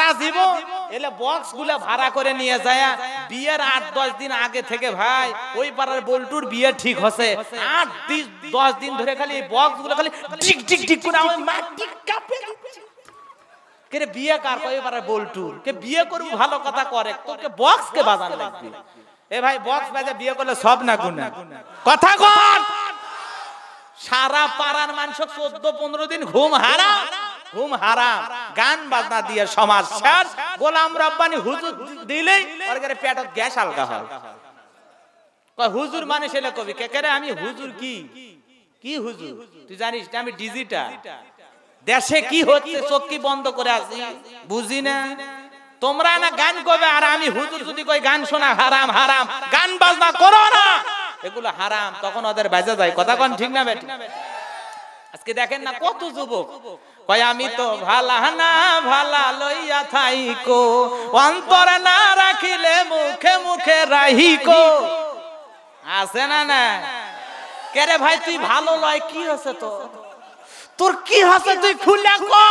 সারা দিব এলে বক্স গুলা ভাড়া করে নিয়ে যায় বিয়ের আট দশ দিন আগে থেকে ভাই ওই পাড়ার বল্টুর বিয়ে ঠিক হসে আট দশ দিন ধরে খালি বক্স গুলো খালি ঠিক ঠিক ঠিক করে আমার বিয়ে কার পারে কে বিয়ে ভালো কথা করে তোকে বক্স কে লাগবে এ ভাই বক্স বাজে বিয়ে করলে সব না কথা কর সারা পাড়ার মানুষ চোদ্দ পনেরো দিন ঘুম হারা ঘুম হারাম গান বাজনা দিয়ে সমাজ শেষ গোলাম রব্বানি হুজুর দিলেই ওর গ্যাস আলগা হয় হুজুর মানে সেটা কবি কে কেরে আমি হুজুর কি কি হুজুর তুই জানিস না আমি ডিজিটাল দেশে কি হচ্ছে চোখকি বন্ধ করে আছি বুঝি না তোমরা না গান কবে আর আমি হুজুর যদি কই গান শোনা হারাম হারাম গান বাজনা করো না এগুলো হারাম তখন ওদের বেজা যায় কথা কোন ঠিক না বেটি আজকে দেখেন না কত যুবক কয় আমি তো ভালা না ভালা লইয়া থাইকো অন্তরে না রাখিলে মুখে মুখে রাহিকো আছে না না কেরে ভাই তুই ভালো লয় কি হয়েছে তো তোর কি হয়েছে তুই খুলে কো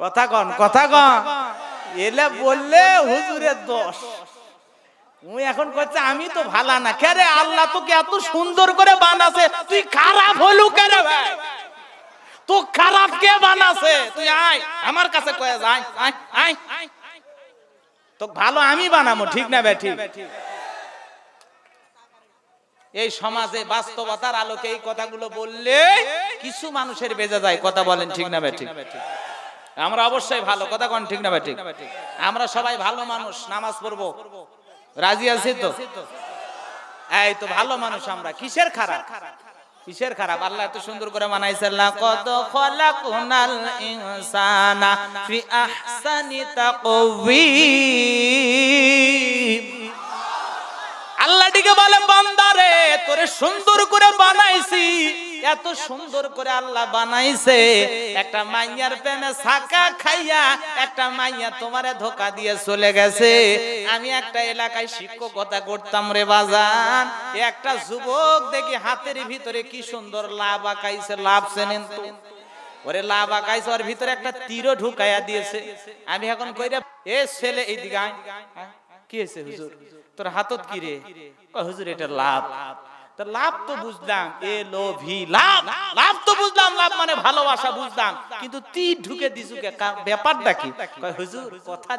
কথা কন কথা কন এলে বললে হুজুরের দোষ আমি তো ভালা না আল্লাহ তোকে এত সুন্দর করে বানাছে তুই খারাপ হলু ভাই খারাপ কে বানাছে তুই আমার কাছে ভালো আমি বানাবো ঠিক না এই সমাজে বাস্তবতার আলোকে এই কথাগুলো বললে কিছু মানুষের বেজে যায় কথা বলেন ঠিক না বে ঠিক আমরা অবশ্যই ভালো কথা কন ঠিক না বে ঠিক আমরা সবাই ভালো মানুষ নামাজ পড়বো রাজি আছে তো এই তো ভালো মানুষ আমরা কিসের খারাপ কিসের খারাপ আল্লাহ এত সুন্দর করে মানাইছে আল্লাহ কত খলাকুনাল ইনসানা ফি আহসানি বলে বান্দারে তোরে সুন্দর করে বানাইছি এত সুন্দর করে আল্লাহ বানাইছে একটা মাইয়ার প্রেমে সাকা খাইয়া একটা মাইয়া তোমারে ধোকা দিয়ে চলে গেছে আমি একটা এলাকায় শিক্ষকতা করতাম রে বাজান একটা যুবক দেখি হাতের ভিতরে কি সুন্দর লাভ আঁকাইছে লাভ চেনেন তো ওরে লাভ আঁকাইছে ওর ভিতরে একটা তীরও ঢুকাইয়া দিয়েছে আমি এখন কই এ ছেলে এই এইদিকে হ্যাঁ? কি হয়েছে হুজুর তোর হাতত কি রে হুজুর এটা লাভ তো লাভ তো তি মানে ঢুকে কথা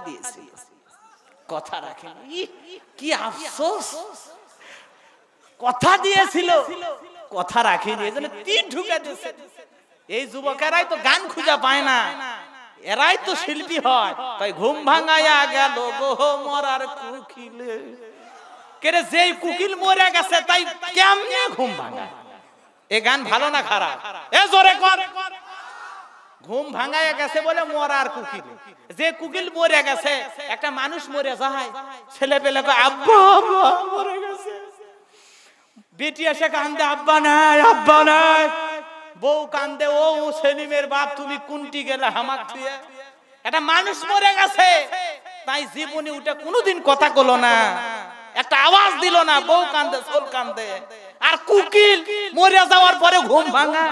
দিয়েছিল কথা এজন্য ঢুকে এই যুবকেরাই তো গান খুঁজা পায় না এরাই তো শিল্পী হয় তাই ঘুম ভাঙাইয়া গেল গো মরার কুখিলে কেরে যেই কুকিল মরে গেছে তাই কেমনে ঘুম ভাঙা এ গান ভালো না খারাপ এ জোরে কর ঘুম ভাঙায় গেছে বলে মরার কুকিল যে কুকিল মরে গেছে একটা মানুষ মরে যায় ছেলে পেলে আব্বা আব্বা মরে গেছে বেটি এসে কান্দে আব্বা নাই আব্বা নাই বউ কান্দে ও সেলিমের বাপ তুমি কুনটি গেলে হামাক দিয়ে একটা মানুষ মরে গেছে তাই জীবনী উঠে কোনোদিন কথা কলো না আওয়াজ দিল না বউ কান্দে সোল কান্দে আর কুকিল মরিয়া যাওয়ার পরে ঘুম ভাঙা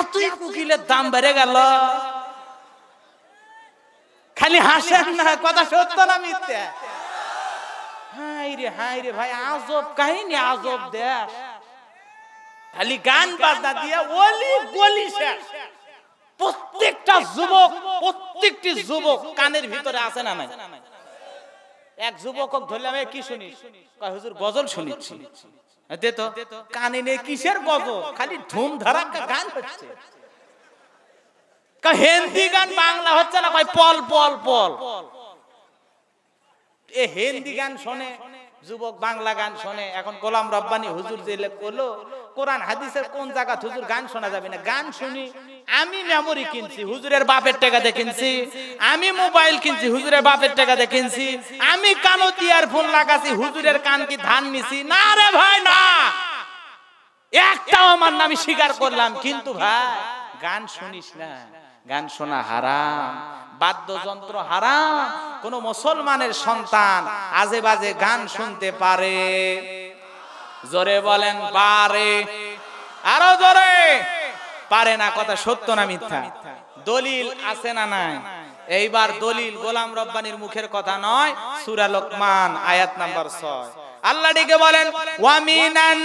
এতই কুকিলের দাম বেড়ে গেল খালি হাসেন না কথা সত্য না মিথ্যা হাই রে ভাই আজব কাহিনী আজব দেশ খালি গান বাজনা দিয়ে ওলি গলি প্রত্যেকটা যুবক প্রত্যেকটি যুবক কানের ভিতরে আছে না নাই এক যুবক ধরলাম কি শুনি কয় হুজুর গজল শুনিচ্ছি দে কানে নেই কিসের গজল খালি ধুম ধারা গান হচ্ছে হিন্দি গান বাংলা হচ্ছে না কয় পল পল পল এ হিন্দি গান শোনে যুবক বাংলা গান শোনে এখন গোলাম রব্বানি হুজুর যে করলো কোরআন হাদিসের কোন জায়গা হুজুর গান শোনা যাবে না গান শুনি আমি মেমোরি কিনছি হুজুরের বাপের টাকা কিনছি আমি মোবাইল কিনছি হুজুরের বাপের টাকাতে কিনছি আমি কানো দিয়ার ফোন লাগাছি হুজুরের কান কি ধান নিছি না রে ভাই না একটাও আমার নামে স্বীকার করলাম কিন্তু ভাই গান শুনিস না গান শোনা হারাম বাদ্যযন্ত্র হারাম কোন মুসলমানের সন্তান আজে বাজে গান শুনতে পারে জোরে বলেন পারে আরো জোরে পারে না কথা সত্য না মিথ্যা দলিল আছে না নাই এইবার দলিল গোলাম রব্বানির মুখের কথা নয় সুরা লোকমান আয়াত নাম্বার ছয় আল্লাহ ডেকে বলেন ওয়ামিনান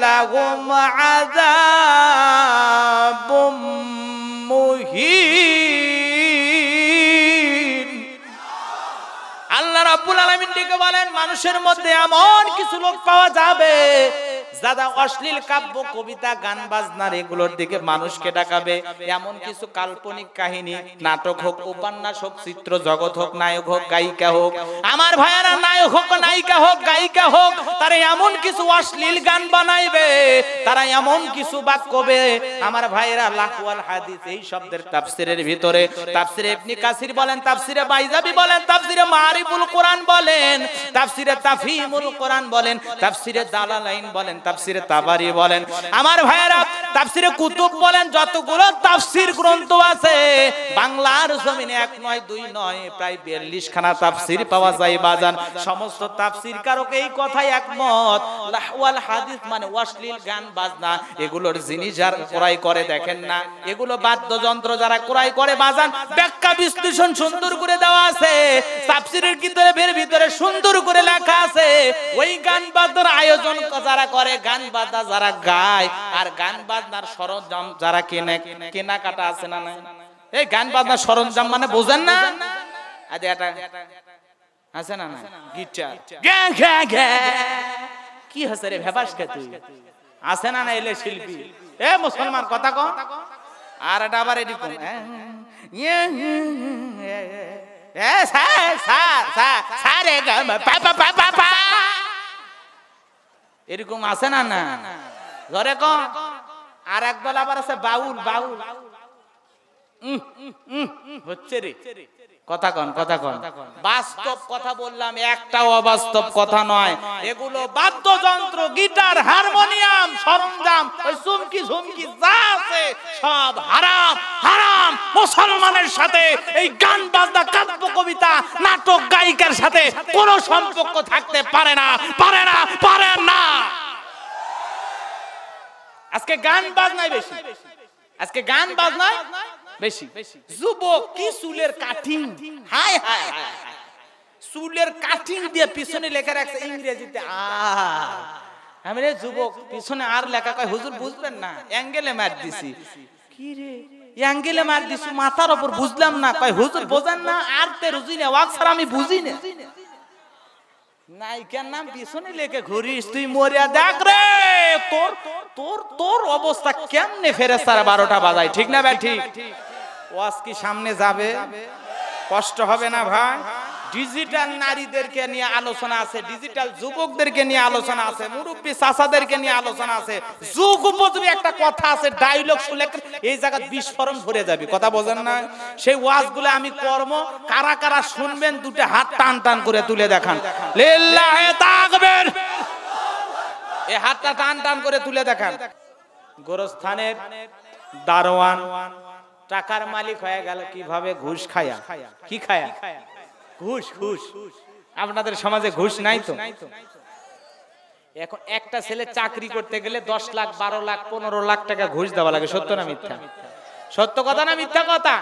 لهم عذاب مهين আল্লাহ রাব্বুল আলামিন ডেকে বলেন মানুষের মধ্যে এমন কিছু লোক পাওয়া যাবে যারা অশ্লীল কাব্য কবিতা গান বাজনার এগুলোর দিকে মানুষকে ডাকাবে এমন কিছু কাল্পনিক কাহিনী নাটক হোক উপন্যাস হোক চিত্র জগৎ হোক নায়ক হোক গায়িকা হোক আমার ভাইয়ারা নায়ক হোক নায়িকা হোক গায়িকা হোক তারা এমন কিছু অশ্লীল গান বানাইবে তারা এমন কিছু বাক কবে আমার ভাইয়েরা লাখওয়াল হাদিস এই শব্দের তাফসিরের ভিতরে তাফসিরে ইবনে কাসির বলেন তাফসিরে বাইজাবি বলেন তাফসিরে মারিফুল কোরআন বলেন তাফসিরে তাফহিমুল কোরআন বলেন তাফসিরে দালালাইন বলেন তাফসিরে তাবারি বলেন আমার ভাইয়েরা তাফসিরে কুতুব বলেন যতগুলো তাফসির গ্রন্থ আছে বাংলার জমিনে এক নয় দুই নয় প্রায় বিয়াল্লিশ খানা তাফসির পাওয়া যায় বাজান সমস্ত তাফসির কারক এই কথাই একমত লাহওয়াল হাদিস মানে অশ্লীল গান বাজনা এগুলোর জিনিস যার ক্রয় করে দেখেন না এগুলো বাদ্যযন্ত্র যারা ক্রয় করে বাজান ব্যাখ্যা বিশ্লেষণ সুন্দর করে দেওয়া আছে তাফসিরের কিন্তু বের ভিতরে সুন্দর করে লেখা আছে ওই গান বাজনার আয়োজন যারা করে গান বাজনা যারা গায় আর গান বাজ বাজনার সরঞ্জাম যারা কেনে কেনাকাটা আছে না না এই গান বাজনার সরঞ্জাম মানে বোঝেন না আজ এটা আছে না না গিটার কি হচ্ছে রে ভেবাস কে তুই আছে না না এলে শিল্পী এ মুসলমান কথা কো আর এটা আবার এডি কো এ রে পা পা পা পা এরকম আছে না না ঘরে কো আর এক দল আবার আছে বাউল বাউল হচ্ছে রে কথা কন কথা কন বাস্তব কথা বললাম একটাও অবাস্তব কথা নয় এগুলো বাদ্যযন্ত্র গিটার হারমোনিয়াম সরঞ্জাম ওই যা আছে সব হারাম হারাম মুসলমানের সাথে এই গান বাজনা কাব্য কবিতা নাটক গায়িকার সাথে কোনো সম্পর্ক থাকতে পারে না পারে না পারে না আজকে গান বাজনাই বেশি আজকে গান বাজনাই বেশি যুবক কি চুলের কাঠিন হাই হাই চুলের কাঠিন দিয়ে পিছনে লেখা রাখছে ইংরেজিতে আমি রে যুবক পিছনে আর লেখা কয় হুজুর বুঝবেন না অ্যাঙ্গেলে মার দিছি কি রে অ্যাঙ্গেলে মার দিছি মাথার উপর বুঝলাম না কয় হুজুর বোঝেন না আর তে রুজি না ওয়াক ছাড়া আমি বুঝি না নায়িকার নাম পিছনে লেখে ঘুরিস তুই মরিয়া দেখ রে তোর তোর তোর অবস্থা কেমনে ফেরেস্তারা বারোটা বাজায় ঠিক না ভাই ঠিক ওয়াজ কি সামনে যাবে কষ্ট হবে না ভাই ডিজিটাল নারীদেরকে নিয়ে আলোচনা আছে ডিজিটাল যুবকদেরকে নিয়ে আলোচনা আছে মুরব্বী চাষাদেরকে নিয়ে আলোচনা আছে যুগ উপযোগী একটা কথা আছে ডায়লগ শুনে এই জায়গায় বিস্ফোরণ ভরে যাবে কথা বোঝেন না সেই ওয়াজ গুলো আমি কর্ম কারা কারা শুনবেন দুটো হাত টান টান করে তুলে দেখান লিল্লাহে তাকবীর এই হাতটা টান টান করে তুলে দেখান গোরস্থানের দারোয়ান টাকার মালিক হয়ে গেল কিভাবে ঘুষ খায়া কি খায়া ঘুষ ঘুষ আপনাদের সমাজে ঘুষ নাই তো এখন একটা ছেলে চাকরি করতে গেলে দশ লাখ বারো লাখ পনেরো লাখ টাকা ঘুষ দেওয়া লাগে সত্য না মিথ্যা সত্য কথা না মিথ্যা কথা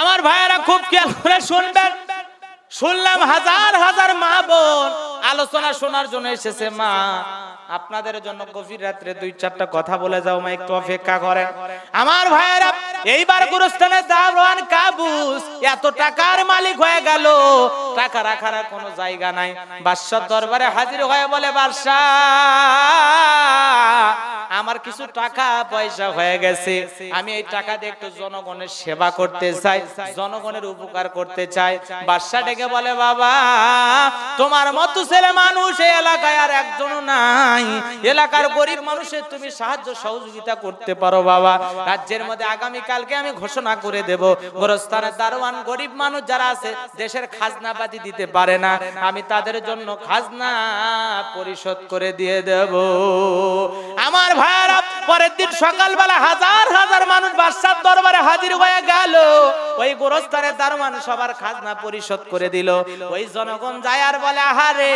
আমার ভাইয়েরা খুব খেয়াল করে শুনবেন শুনলাম হাজার হাজার মা বোন আলোচনা শোনার জন্য এসেছে মা আপনাদের জন্য গভীর রাত্রে দুই চারটা কথা বলে যাও মা একটু অপেক্ষা করেন আমার ভাইয়েরা এইবার গুরুস্থানে দাবরান কাবুস এত টাকার মালিক হয়ে গেল টাকা রাখার কোনো জায়গা নাই বাদশাহ দরবারে হাজির হয়ে বলে বাদশাহ আমার কিছু টাকা পয়সা হয়ে গেছে আমি এই টাকা দিয়ে একটু জনগণের সেবা করতে চাই জনগণের উপকার করতে চাই বাদশা ডেকে বলে বাবা তোমার মত ছেলে মানুষ এই এলাকায় আর একজন নাই এলাকার গরিব মানুষের তুমি সাহায্য সহযোগিতা করতে পারো বাবা রাজ্যের মধ্যে আগামী কালকে আমি ঘোষণা করে দেব গোরস্থানের দারোয়ান গরিব মানুষ যারা আছে দেশের খাজনাবাদি দিতে পারে না আমি তাদের জন্য খাজনা পরিশোধ করে দিয়ে দেব আমার ভাইয়ারা পরের দিন সকালবেলা হাজার হাজার মানুষ বাদশার দরবারে হাজির হয়ে গেল ওই গোরস্থানে দারমান সবার খাজনা পরিশোধ করে দিল ওই জনগণ যায় আর বলে আহারে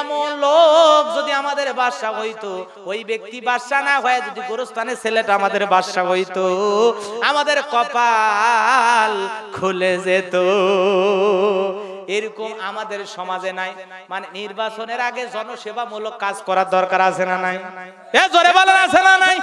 এমন লোক যদি আমাদের বাদশা হইতো ওই ব্যক্তি বাদশা না হয়ে যদি গোরস্থানে ছেলেটা আমাদের বাদশা হইতো আমাদের কপাল খুলে যেত এরকম আমাদের সমাজে নাই মানে নির্বাচনের আগে জনসেবামূলক কাজ করার দরকার আছে না নাই জোরে বলেন আছে না নাই